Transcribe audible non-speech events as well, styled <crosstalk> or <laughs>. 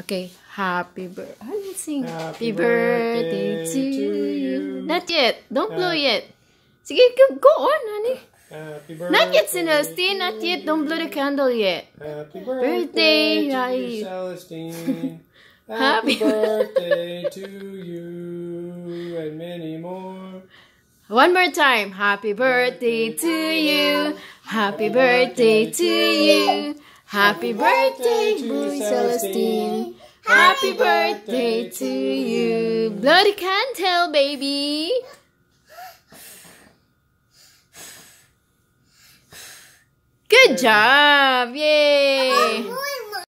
Okay, happy birthday. Let's sing. Happy, happy birthday, birthday, to, you. Not yet. Don't blow yet. Sige, go on, honey. Happy not yet, Celestine. Not yet. Don't blow the candle yet. Happy birthday, birthday Celestine. <laughs> happy birthday to you and many more. One more time. Happy birthday to you. Happy birthday to you. Happy birthday, Blue Celestine. Happy birthday to you. Bloody tell, baby. Good job. Yay.